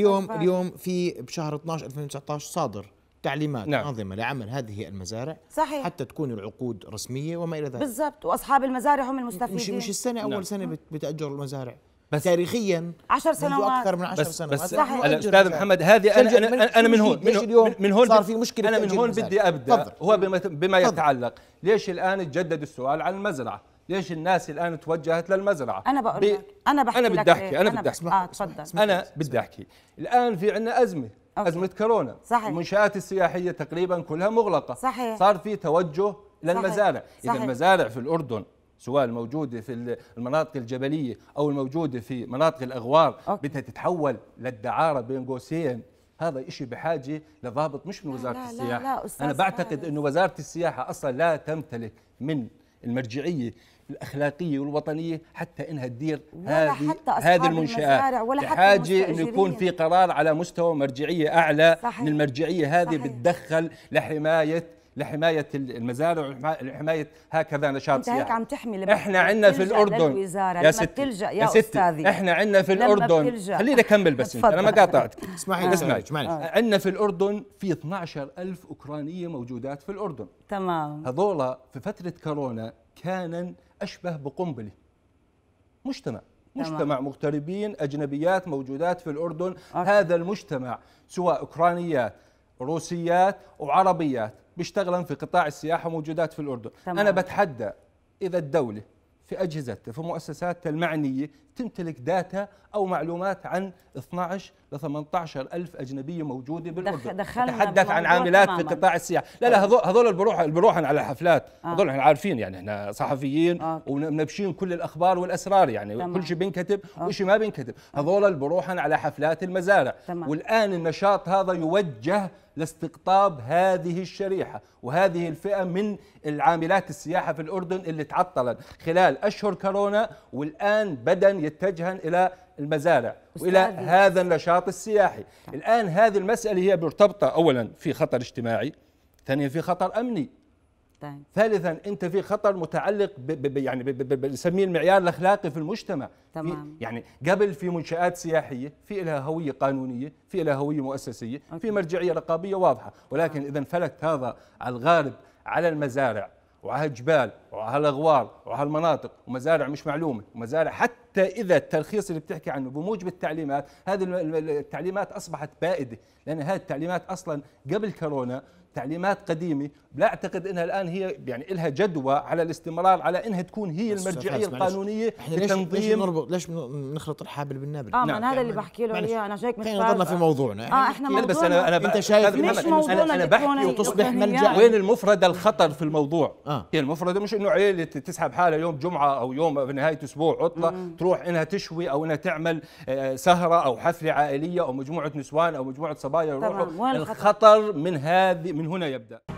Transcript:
اليوم اليوم في بشهر 12 2019 صادر تعليمات نعم. أنظمة لعمل هذه المزارع صحيح. حتى تكون العقود رسمية وما إلى ذلك بالضبط وأصحاب المزارع هم المستفيدين مش, مش السنة أول نعم. سنة بتأجر المزارع بس تاريخيا عشر سنوات اكثر من عشر بس سنوات بس استاذ محمد هذه انا انا, من أنا من هون من, اليوم من هون صار في مشكله انا من هون بدي ابدا هو بما, بما يتعلق ليش الان تجدد السؤال عن المزرعه ليش الناس الان توجهت للمزرعه انا بقول بي... انا بحكي انا بدي احكي إيه، انا بدي احكي اه تفضل انا بدي احكي الان في عندنا ازمه أوكي. ازمه كورونا صحيح المنشات السياحيه تقريبا كلها مغلقه صحيح صار في توجه للمزارع صحيح. اذا المزارع في الاردن سواء الموجودة في المناطق الجبلية أو الموجودة في مناطق الأغوار بدها تتحول للدعارة بين قوسين هذا إشي بحاجة لضابط مش من وزارة لا السياحة لا لا أستاذ أنا بعتقد أنه وزارة السياحة أصلا لا تمتلك من المرجعيه الاخلاقيه والوطنيه حتى انها تدير هذه هذه المنشات حاجه انه يكون في قرار على مستوى مرجعيه اعلى صحيح. من المرجعيه هذه صحيح. بتدخل لحمايه لحمايه المزارع ولحماية هكذا نشاط انت هيك عم تحمي احنا عندنا في الاردن يا ستي تلجأ يا, يا استاذي احنا عندنا في الاردن خليني اكمل بس انا ما قاطعتك آه. اسمعي اسمعي آه. عندنا في الاردن في 12000 اوكرانيه موجودات في الاردن تمام هذول في فتره كورونا كان اشبه بقنبله مجتمع مجتمع تمام. مغتربين اجنبيات موجودات في الاردن أوكي. هذا المجتمع سواء اوكرانيات روسيات وعربيات بيشتغلن في قطاع السياحه موجودات في الاردن تمام. انا بتحدى اذا الدوله في اجهزتها في مؤسساتها المعنيه تمتلك داتا او معلومات عن 12 ل 18000 اجنبيه موجوده بالاردن دخلنا تحدث عن عاملات في قطاع السياحه لا لا هذول البروح اللي اللي على الحفلات آه. هذول احنا عارفين يعني احنا صحفيين آه. ومنبشين كل الاخبار والاسرار يعني تمام. كل شيء بينكتب آه. وشيء ما بينكتب هذول اللي على حفلات المزارع تمام. والان النشاط هذا يوجه لاستقطاب هذه الشريحة وهذه الفئة من العاملات السياحة في الأردن اللي تعطلت خلال أشهر كورونا والآن بدأ يتجهن إلى المزارع وإلى هذا النشاط السياحي طيب. الآن هذه المسألة هي مرتبطة أولا في خطر اجتماعي ثانيا في خطر أمني طيب. ثالثا انت في خطر متعلق ب ب يعني بنسميه المعيار الاخلاقي في المجتمع تمام. في يعني قبل في منشات سياحيه في لها هويه قانونيه في لها هويه مؤسسيه أوكي. في مرجعيه رقابيه واضحه ولكن آه. اذا انفلت هذا على الغارب على المزارع وعلى الجبال وعلى الغوار وهالمناطق ومزارع مش معلومه ومزارع حتى اذا الترخيص اللي بتحكي عنه بموجب التعليمات هذه التعليمات اصبحت بائده لان هذه التعليمات اصلا قبل كورونا تعليمات قديمه لا اعتقد انها الان هي يعني لها جدوى على الاستمرار على انها تكون هي المرجعيه القانونيه لتنظيم ليش نربط ليش نخلط الحابل بالنابل اه نعم. انا هذا اللي يعني بحكي له اياه انا جايك خلينا نضلنا في موضوعنا اه احنا موضوعنا بس انا انا انت شايف مش موضوعنا انا بحكي وتصبح ملجا وين المفرده الخطر في الموضوع آه. هي يعني المفرده مش انه عيله تسحب حالها حاله يوم جمعه او يوم في نهايه اسبوع عطله مم. تروح انها تشوي او انها تعمل آه، سهره او حفله عائليه او مجموعه نسوان او مجموعه صبايا يروحوا الخطر من هذه من هنا يبدا